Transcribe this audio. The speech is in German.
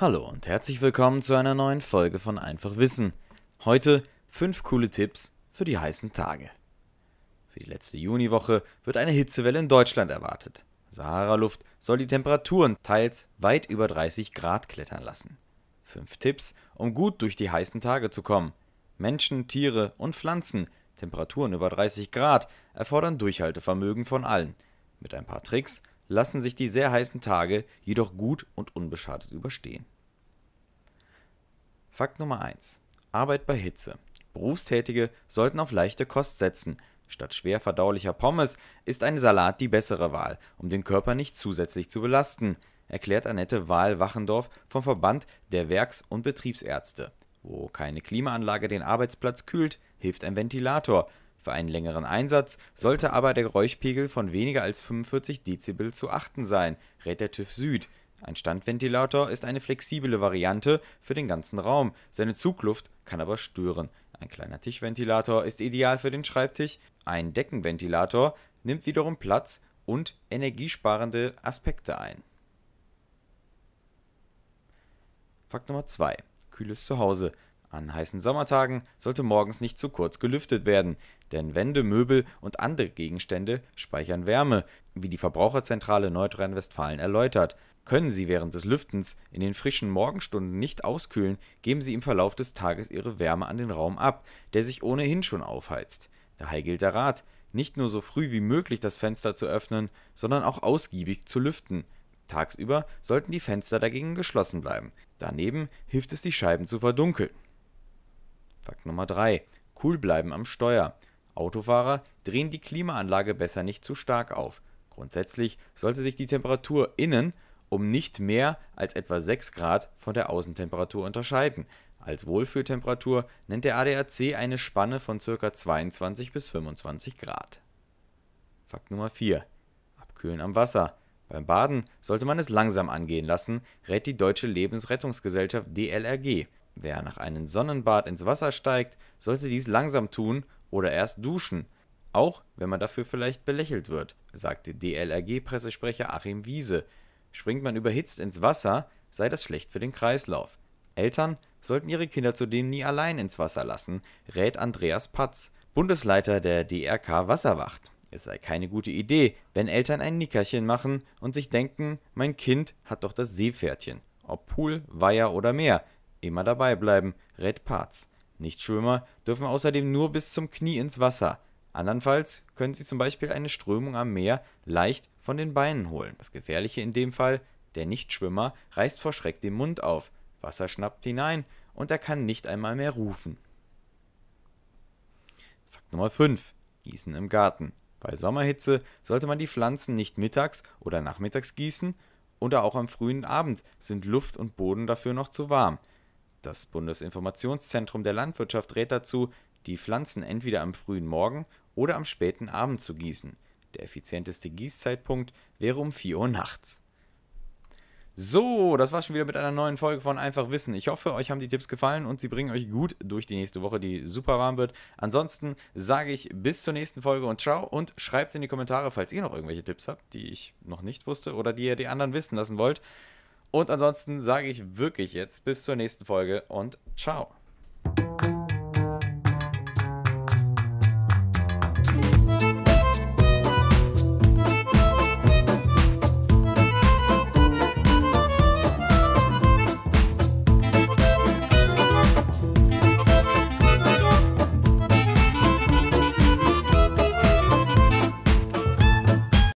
Hallo und herzlich willkommen zu einer neuen Folge von Einfach Wissen. Heute fünf coole Tipps für die heißen Tage. Für die letzte Juniwoche wird eine Hitzewelle in Deutschland erwartet. Sahara-Luft soll die Temperaturen teils weit über 30 Grad klettern lassen. Fünf Tipps, um gut durch die heißen Tage zu kommen. Menschen, Tiere und Pflanzen, Temperaturen über 30 Grad, erfordern Durchhaltevermögen von allen. Mit ein paar Tricks lassen sich die sehr heißen Tage jedoch gut und unbeschadet überstehen. Fakt Nummer 1. Arbeit bei Hitze. Berufstätige sollten auf leichte Kost setzen. Statt schwer verdaulicher Pommes ist ein Salat die bessere Wahl, um den Körper nicht zusätzlich zu belasten, erklärt Annette Wahl-Wachendorf vom Verband der Werks- und Betriebsärzte. Wo keine Klimaanlage den Arbeitsplatz kühlt, hilft ein Ventilator, für einen längeren Einsatz sollte aber der Geräuschpegel von weniger als 45 Dezibel zu achten sein, rät der TÜV Süd. Ein Standventilator ist eine flexible Variante für den ganzen Raum, seine Zugluft kann aber stören. Ein kleiner Tischventilator ist ideal für den Schreibtisch, ein Deckenventilator nimmt wiederum Platz und energiesparende Aspekte ein. Fakt Nummer 2. Kühles Zuhause. An heißen Sommertagen sollte morgens nicht zu kurz gelüftet werden, denn Wände, Möbel und andere Gegenstände speichern Wärme, wie die Verbraucherzentrale Nordrhein-Westfalen erläutert. Können sie während des Lüftens in den frischen Morgenstunden nicht auskühlen, geben sie im Verlauf des Tages ihre Wärme an den Raum ab, der sich ohnehin schon aufheizt. Daher gilt der Rat, nicht nur so früh wie möglich das Fenster zu öffnen, sondern auch ausgiebig zu lüften. Tagsüber sollten die Fenster dagegen geschlossen bleiben. Daneben hilft es, die Scheiben zu verdunkeln. Fakt Nummer 3. Cool bleiben am Steuer. Autofahrer drehen die Klimaanlage besser nicht zu stark auf. Grundsätzlich sollte sich die Temperatur innen um nicht mehr als etwa 6 Grad von der Außentemperatur unterscheiden. Als Wohlfühltemperatur nennt der ADAC eine Spanne von ca. 22 bis 25 Grad. Fakt Nummer 4. Abkühlen am Wasser. Beim Baden sollte man es langsam angehen lassen, rät die Deutsche Lebensrettungsgesellschaft DLRG. Wer nach einem Sonnenbad ins Wasser steigt, sollte dies langsam tun oder erst duschen, auch wenn man dafür vielleicht belächelt wird, sagte DLRG-Pressesprecher Achim Wiese. Springt man überhitzt ins Wasser, sei das schlecht für den Kreislauf. Eltern sollten ihre Kinder zudem nie allein ins Wasser lassen, rät Andreas Patz, Bundesleiter der DRK Wasserwacht. Es sei keine gute Idee, wenn Eltern ein Nickerchen machen und sich denken, mein Kind hat doch das Seepferdchen, ob Pool, Weiher oder Meer, Immer dabei bleiben (Red Parts). Nichtschwimmer dürfen außerdem nur bis zum Knie ins Wasser, andernfalls können sie zum Beispiel eine Strömung am Meer leicht von den Beinen holen. Das Gefährliche in dem Fall: Der Nichtschwimmer reißt vor Schreck den Mund auf, Wasser schnappt hinein und er kann nicht einmal mehr rufen. Fakt Nummer 5: Gießen im Garten. Bei Sommerhitze sollte man die Pflanzen nicht mittags oder nachmittags gießen, oder auch am frühen Abend sind Luft und Boden dafür noch zu warm das Bundesinformationszentrum der Landwirtschaft rät dazu, die Pflanzen entweder am frühen Morgen oder am späten Abend zu gießen. Der effizienteste Gießzeitpunkt wäre um 4 Uhr nachts. So, das war schon wieder mit einer neuen Folge von Einfach Wissen. Ich hoffe, euch haben die Tipps gefallen und sie bringen euch gut durch die nächste Woche, die super warm wird. Ansonsten sage ich bis zur nächsten Folge und ciao und schreibt es in die Kommentare, falls ihr noch irgendwelche Tipps habt, die ich noch nicht wusste oder die ihr die anderen wissen lassen wollt. Und ansonsten sage ich wirklich jetzt bis zur nächsten Folge und ciao.